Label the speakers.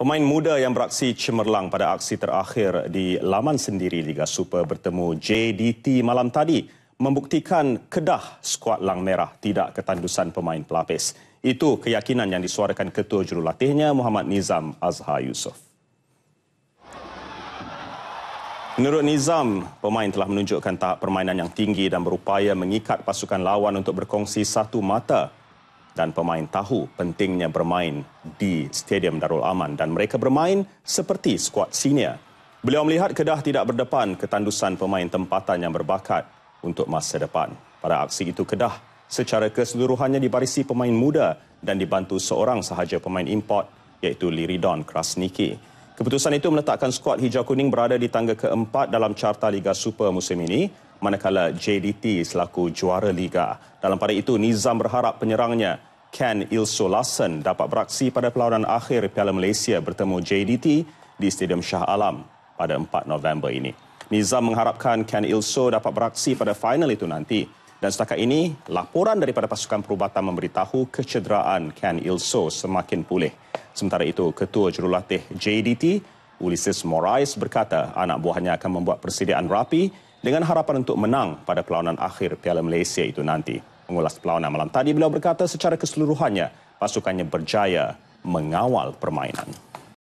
Speaker 1: Pemain muda yang beraksi cemerlang pada aksi terakhir di laman sendiri Liga Super bertemu JDT malam tadi membuktikan kedah skuad Lang Merah tidak ketandusan pemain pelapis. Itu keyakinan yang disuarakan ketua jurulatihnya Muhammad Nizam Azhar Yusof. Menurut Nizam, pemain telah menunjukkan tahap permainan yang tinggi dan berupaya mengikat pasukan lawan untuk berkongsi satu mata dan pemain tahu pentingnya bermain di Stadium Darul Aman dan mereka bermain seperti skuad senior. Beliau melihat Kedah tidak berdepan ketandusan pemain tempatan yang berbakat untuk masa depan. Pada aksi itu Kedah secara keseluruhannya dibarisi pemain muda dan dibantu seorang sahaja pemain import iaitu Liridon Krasniki. Keputusan itu meletakkan skuad hijau kuning berada di tangga keempat dalam carta Liga Super musim ini manakala JDT selaku juara liga. Dalam pada itu, Nizam berharap penyerangnya Ken Ilso Lassen dapat beraksi pada perlawanan akhir Piala Malaysia bertemu JDT di Stadium Shah Alam pada 4 November ini. Nizam mengharapkan Ken Ilso dapat beraksi pada final itu nanti. Dan setakat ini, laporan daripada pasukan perubatan memberitahu kecederaan Ken Ilso semakin pulih. Sementara itu, Ketua Jurulatih JDT, Ulises Morais berkata anak buahnya akan membuat persediaan rapi dengan harapan untuk menang pada perlawanan akhir Piala Malaysia itu nanti. Mengulas perlawanan malam tadi, beliau berkata secara keseluruhannya, pasukannya berjaya mengawal permainan.